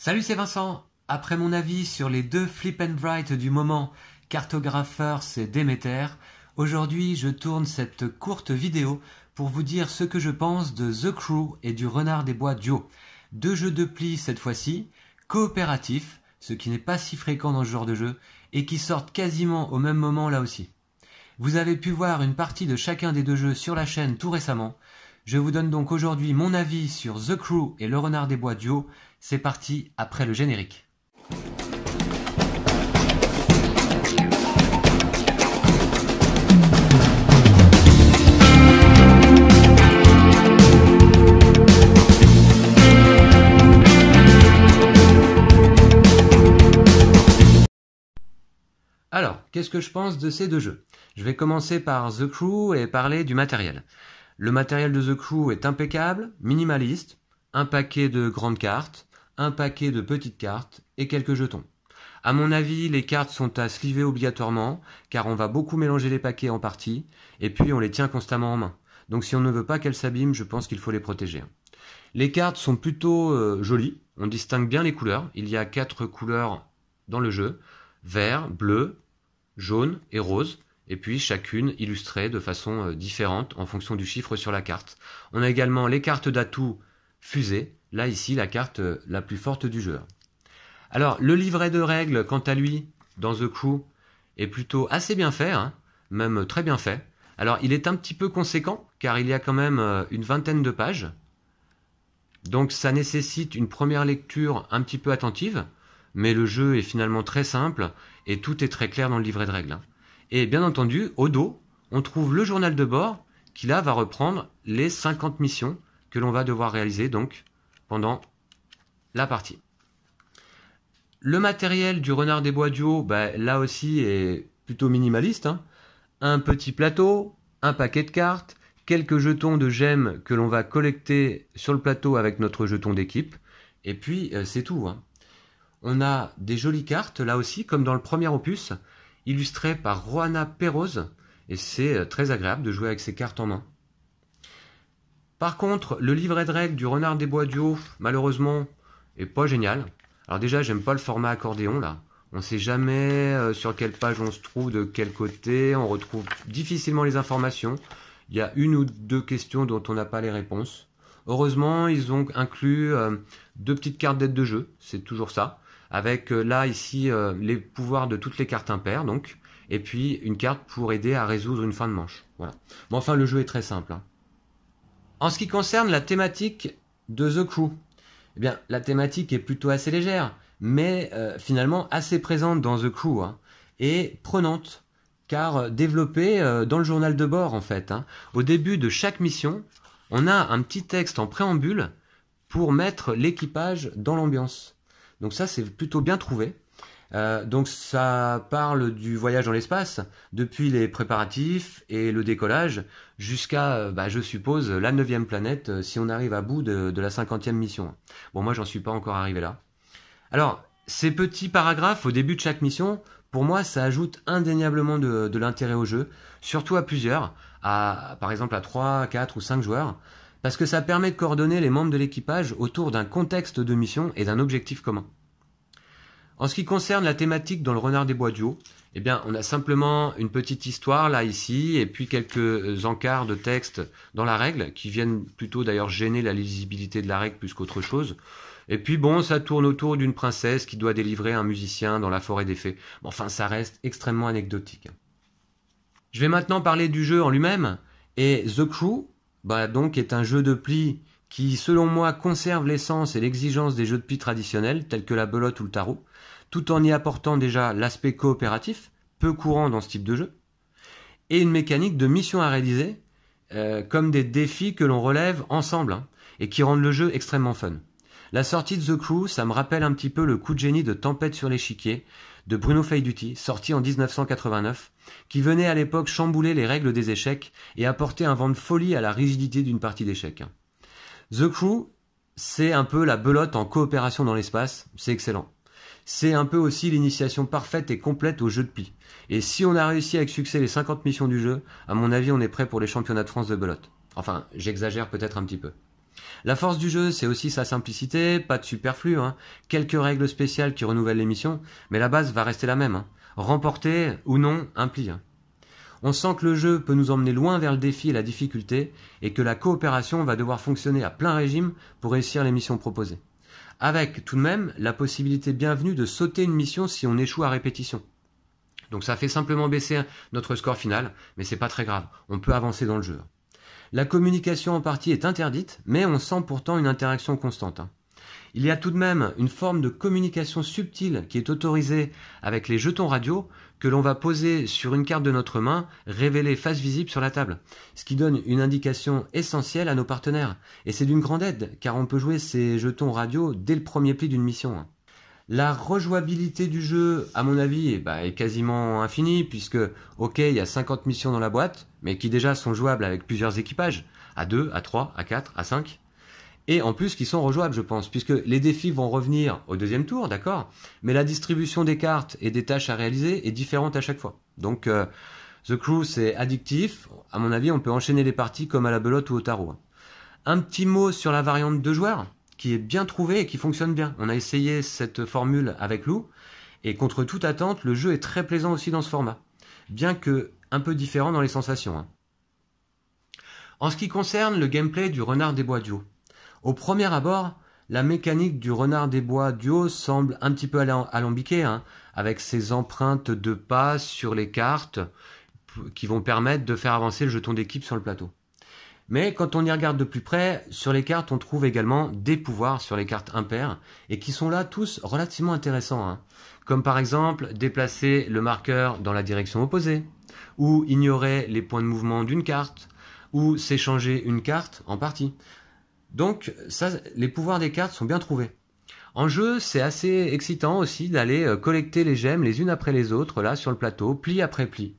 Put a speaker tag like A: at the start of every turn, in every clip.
A: Salut, c'est Vincent. Après mon avis sur les deux flip and du moment, cartographeurs et Demeter, aujourd'hui je tourne cette courte vidéo pour vous dire ce que je pense de The Crew et du Renard des Bois Duo. Deux jeux de pli cette fois-ci, coopératifs, ce qui n'est pas si fréquent dans ce genre de jeu, et qui sortent quasiment au même moment là aussi. Vous avez pu voir une partie de chacun des deux jeux sur la chaîne tout récemment. Je vous donne donc aujourd'hui mon avis sur The Crew et Le Renard des Bois Duo, c'est parti après le générique. Alors, qu'est-ce que je pense de ces deux jeux Je vais commencer par The Crew et parler du matériel. Le matériel de The Crew est impeccable, minimaliste, un paquet de grandes cartes, un paquet de petites cartes et quelques jetons. À mon avis, les cartes sont à sliver obligatoirement, car on va beaucoup mélanger les paquets en partie, et puis on les tient constamment en main. Donc si on ne veut pas qu'elles s'abîment, je pense qu'il faut les protéger. Les cartes sont plutôt euh, jolies, on distingue bien les couleurs. Il y a quatre couleurs dans le jeu, vert, bleu, jaune et rose, et puis chacune illustrée de façon euh, différente en fonction du chiffre sur la carte. On a également les cartes d'atout, fusées, Là, ici, la carte euh, la plus forte du jeu. Alors, le livret de règles, quant à lui, dans The Crew, est plutôt assez bien fait, hein, même très bien fait. Alors, il est un petit peu conséquent, car il y a quand même euh, une vingtaine de pages. Donc, ça nécessite une première lecture un petit peu attentive, mais le jeu est finalement très simple et tout est très clair dans le livret de règles. Hein. Et bien entendu, au dos, on trouve le journal de bord qui là va reprendre les 50 missions que l'on va devoir réaliser donc pendant la partie. Le matériel du renard des bois duo, bah, là aussi, est plutôt minimaliste. Hein. Un petit plateau, un paquet de cartes, quelques jetons de gemmes que l'on va collecter sur le plateau avec notre jeton d'équipe. Et puis, euh, c'est tout. Hein. On a des jolies cartes, là aussi, comme dans le premier opus, illustrées par Roana Perroz. Et c'est euh, très agréable de jouer avec ces cartes en main. Par contre, le livret de règles du Renard des Bois Haut, malheureusement, est pas génial. Alors déjà, j'aime pas le format accordéon là. On sait jamais euh, sur quelle page on se trouve, de quel côté, on retrouve difficilement les informations. Il y a une ou deux questions dont on n'a pas les réponses. Heureusement, ils ont inclus euh, deux petites cartes d'aide de jeu, c'est toujours ça, avec euh, là ici les pouvoirs de toutes les cartes impaires donc, et puis une carte pour aider à résoudre une fin de manche. Voilà. Mais bon, enfin, le jeu est très simple. Hein. En ce qui concerne la thématique de The Crew, eh bien, la thématique est plutôt assez légère, mais euh, finalement assez présente dans The Crew hein, et prenante, car euh, développée euh, dans le journal de bord en fait. Hein. Au début de chaque mission, on a un petit texte en préambule pour mettre l'équipage dans l'ambiance. Donc ça, c'est plutôt bien trouvé. Euh, donc ça parle du voyage dans l'espace, depuis les préparatifs et le décollage, jusqu'à, euh, bah, je suppose, la neuvième planète, euh, si on arrive à bout de, la cinquantième mission. Bon, moi, j'en suis pas encore arrivé là. Alors, ces petits paragraphes au début de chaque mission, pour moi, ça ajoute indéniablement de, l'intérêt au jeu, surtout à plusieurs, à, par exemple à 3, 4 ou 5 joueurs, parce que ça permet de coordonner les membres de l'équipage autour d'un contexte de mission et d'un objectif commun. En ce qui concerne la thématique dans le Renard des Bois Haut, eh bien, on a simplement une petite histoire là ici et puis quelques encarts de texte dans la règle qui viennent plutôt d'ailleurs gêner la lisibilité de la règle plus qu'autre chose. Et puis bon, ça tourne autour d'une princesse qui doit délivrer un musicien dans la forêt des fées. enfin, ça reste extrêmement anecdotique. Je vais maintenant parler du jeu en lui-même. Et The Crew, bah donc, est un jeu de pli qui, selon moi, conserve l'essence et l'exigence des jeux de pi traditionnels, tels que la belote ou le tarot, tout en y apportant déjà l'aspect coopératif, peu courant dans ce type de jeu, et une mécanique de mission à réaliser, euh, comme des défis que l'on relève ensemble, hein, et qui rendent le jeu extrêmement fun. La sortie de The Crew, ça me rappelle un petit peu le coup de génie de Tempête sur l'échiquier de Bruno Faiduti, sorti en 1989, qui venait à l'époque chambouler les règles des échecs et apporter un vent de folie à la rigidité d'une partie d'échecs. Hein. The Crew, c'est un peu la belote en coopération dans l'espace, c'est excellent. C'est un peu aussi l'initiation parfaite et complète au jeu de pli. Et si on a réussi avec succès les 50 missions du jeu, à mon avis on est prêt pour les championnats de France de belote. Enfin, j'exagère peut-être un petit peu. La force du jeu, c'est aussi sa simplicité, pas de superflu, hein. quelques règles spéciales qui renouvellent les missions, mais la base va rester la même. Hein. Remporter ou non un pli. On sent que le jeu peut nous emmener loin vers le défi et la difficulté, et que la coopération va devoir fonctionner à plein régime pour réussir les missions proposées. Avec, tout de même, la possibilité bienvenue de sauter une mission si on échoue à répétition. Donc ça fait simplement baisser notre score final, mais c'est pas très grave, on peut avancer dans le jeu. La communication en partie est interdite, mais on sent pourtant une interaction constante. Hein. Il y a tout de même une forme de communication subtile qui est autorisée avec les jetons radio, que l'on va poser sur une carte de notre main révélée face visible sur la table, ce qui donne une indication essentielle à nos partenaires. Et c'est d'une grande aide, car on peut jouer ces jetons radio dès le premier pli d'une mission. La rejouabilité du jeu, à mon avis, eh ben, est quasiment infinie, puisque, ok, il y a 50 missions dans la boîte, mais qui déjà sont jouables avec plusieurs équipages, à 2, à 3, à 4, à 5 et en plus qui sont rejouables, je pense, puisque les défis vont revenir au deuxième tour, d'accord, mais la distribution des cartes et des tâches à réaliser est différente à chaque fois. Donc euh, The Crew c'est addictif, à mon avis on peut enchaîner les parties comme à la belote ou au tarot. Hein. Un petit mot sur la variante de joueurs, qui est bien trouvée et qui fonctionne bien. On a essayé cette formule avec Lou, et contre toute attente, le jeu est très plaisant aussi dans ce format, bien que un peu différent dans les sensations. Hein. En ce qui concerne le gameplay du renard des bois Haut... Au premier abord, la mécanique du renard des bois duo semble un petit peu alambiquée, hein, avec ses empreintes de pas sur les cartes qui vont permettre de faire avancer le jeton d'équipe sur le plateau. Mais quand on y regarde de plus près, sur les cartes, on trouve également des pouvoirs sur les cartes impaires, et qui sont là tous relativement intéressants. Hein. Comme par exemple déplacer le marqueur dans la direction opposée, ou ignorer les points de mouvement d'une carte, ou s'échanger une carte en partie. Donc ça, les pouvoirs des cartes sont bien trouvés. En jeu, c'est assez excitant aussi d'aller euh, collecter les gemmes les unes après les autres, là, sur le plateau, pli après pli.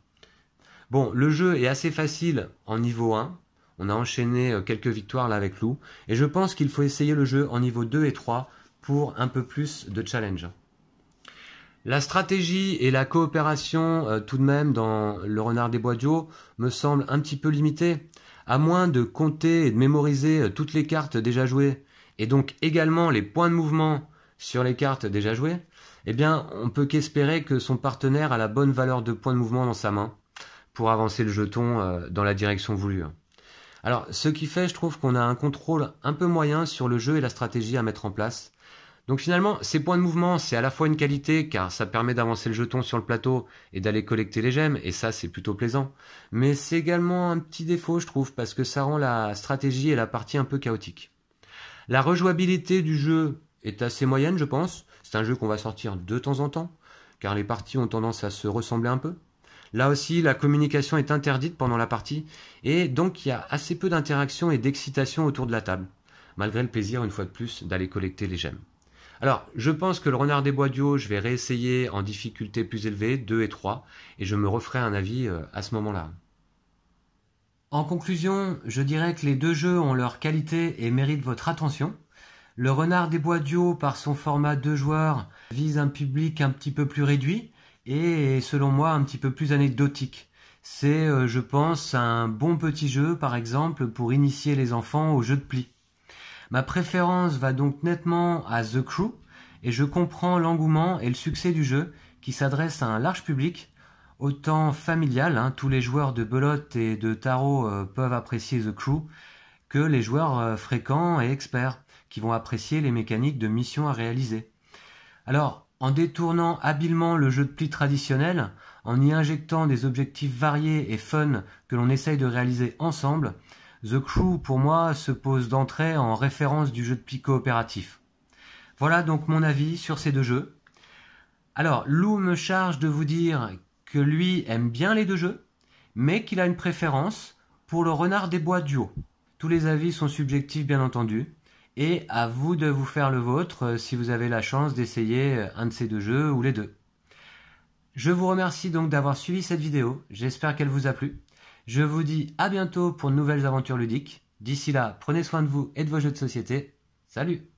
A: Bon, le jeu est assez facile en niveau 1. On a enchaîné euh, quelques victoires là avec Lou. Et je pense qu'il faut essayer le jeu en niveau 2 et 3 pour un peu plus de challenge. La stratégie et la coopération, euh, tout de même, dans Le Renard des Bois Duo, me semblent un petit peu limitées à moins de compter et de mémoriser euh, toutes les cartes déjà jouées, et donc également les points de mouvement sur les cartes déjà jouées, eh bien, on peut qu'espérer que son partenaire a la bonne valeur de points de mouvement dans sa main pour avancer le jeton euh, dans la direction voulue. Hein. Alors, ce qui fait, je trouve qu'on a un contrôle un peu moyen sur le jeu et la stratégie à mettre en place, donc finalement, ces points de mouvement, c'est à la fois une qualité car ça permet d'avancer le jeton sur le plateau et d'aller collecter les gemmes, et ça c'est plutôt plaisant. Mais c'est également un petit défaut, je trouve, parce que ça rend la stratégie et la partie un peu chaotique. La rejouabilité du jeu est assez moyenne, je pense. C'est un jeu qu'on va sortir de temps en temps, car les parties ont tendance à se ressembler un peu. Là aussi, la communication est interdite pendant la partie, et donc il y a assez peu d'interaction et d'excitation autour de la table, malgré le plaisir, une fois de plus, d'aller collecter les gemmes. Alors, je pense que le Renard des Bois Haut, je vais réessayer en difficulté plus élevée, 2 et 3, et je me referai un avis euh, à ce moment-là. En conclusion, je dirais que les deux jeux ont leur qualité et méritent votre attention. Le Renard des Bois Haut, par son format de joueurs, vise un public un petit peu plus réduit et, selon moi, un petit peu plus anecdotique. C'est, euh, je pense, un bon petit jeu, par exemple, pour initier les enfants au jeu de pli. Ma préférence va donc nettement à The Crew, et je comprends l'engouement et le succès du jeu, qui s'adresse à un large public, autant familial, hein, tous les joueurs de belote et de tarot euh, peuvent apprécier The Crew, que les joueurs euh, fréquents et experts, qui vont apprécier les mécaniques de mission à réaliser. Alors, en détournant habilement le jeu de pli traditionnel, en y injectant des objectifs variés et fun que l'on essaye de réaliser ensemble, The Crew, pour moi, se pose d'entrée en référence du jeu de pique coopératif. Voilà donc mon avis sur ces deux jeux. Alors, Lou me charge de vous dire que lui aime bien les deux jeux, mais qu'il a une préférence pour le renard des bois duo. Tous les avis sont subjectifs, bien entendu, et à vous de vous faire le vôtre euh, si vous avez la chance d'essayer euh, un de ces deux jeux ou les deux. Je vous remercie donc d'avoir suivi cette vidéo, j'espère qu'elle vous a plu. Je vous dis à bientôt pour de nouvelles aventures ludiques. D'ici là, prenez soin de vous et de vos jeux de société. Salut